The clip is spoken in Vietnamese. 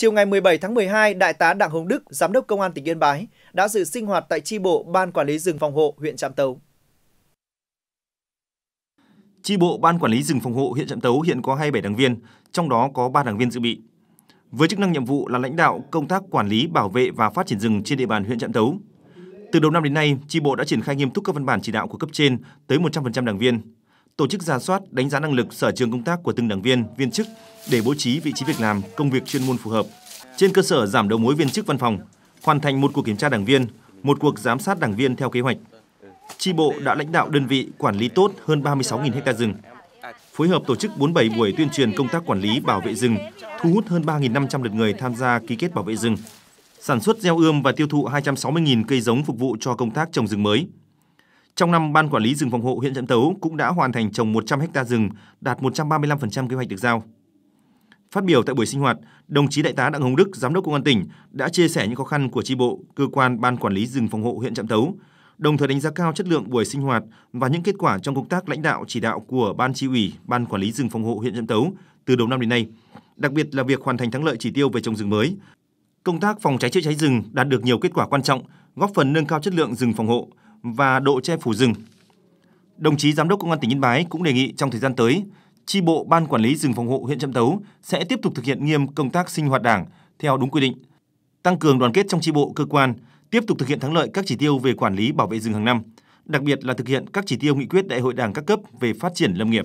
Chiều ngày 17 tháng 12, Đại tá Đặng Hồng Đức, Giám đốc Công an tỉnh Yên Bái, đã dự sinh hoạt tại chi bộ Ban Quản lý rừng phòng hộ huyện Trạm Tấu. Chi bộ Ban Quản lý rừng phòng hộ huyện Trạm Tấu hiện có 27 đảng viên, trong đó có 3 đảng viên dự bị. Với chức năng nhiệm vụ là lãnh đạo công tác quản lý, bảo vệ và phát triển rừng trên địa bàn huyện Trạm Tấu. Từ đầu năm đến nay, chi bộ đã triển khai nghiêm túc các văn bản chỉ đạo của cấp trên tới 100% đảng viên, tổ chức ra soát, đánh giá năng lực sở trường công tác của từng đảng viên, viên chức để bố trí vị trí việc làm, công việc chuyên môn phù hợp. Trên cơ sở giảm đầu mối viên chức văn phòng, hoàn thành một cuộc kiểm tra đảng viên, một cuộc giám sát đảng viên theo kế hoạch. Chi bộ đã lãnh đạo đơn vị quản lý tốt hơn 36.000 ha rừng, phối hợp tổ chức 47 buổi tuyên truyền công tác quản lý bảo vệ rừng, thu hút hơn 3.500 lượt người tham gia ký kết bảo vệ rừng, sản xuất gieo ươm và tiêu thụ 260.000 cây giống phục vụ cho công tác trồng rừng mới. Trong năm, Ban Quản lý rừng phòng hộ huyện Trạm Tấu cũng đã hoàn thành trồng 100 ha rừng, đạt 135% kế hoạch được giao. Phát biểu tại buổi sinh hoạt, đồng chí Đại tá Đặng Hồng Đức, Giám đốc Công an tỉnh đã chia sẻ những khó khăn của tri bộ, cơ quan Ban Quản lý rừng phòng hộ huyện Trạm Tấu, đồng thời đánh giá cao chất lượng buổi sinh hoạt và những kết quả trong công tác lãnh đạo chỉ đạo của Ban Chi ủy, Ban Quản lý rừng phòng hộ huyện Trạm Tấu từ đầu năm đến nay, đặc biệt là việc hoàn thành thắng lợi chỉ tiêu về trồng rừng mới. Công tác phòng cháy chữa cháy rừng đạt được nhiều kết quả quan trọng, góp phần nâng cao chất lượng rừng phòng hộ, và độ che phủ rừng. Đồng chí Giám đốc Công an tỉnh Yên Bái cũng đề nghị trong thời gian tới, tri bộ Ban Quản lý rừng phòng hộ huyện Trạm Tấu sẽ tiếp tục thực hiện nghiêm công tác sinh hoạt đảng theo đúng quy định, tăng cường đoàn kết trong tri bộ cơ quan, tiếp tục thực hiện thắng lợi các chỉ tiêu về quản lý bảo vệ rừng hàng năm, đặc biệt là thực hiện các chỉ tiêu nghị quyết đại hội đảng các cấp về phát triển lâm nghiệp.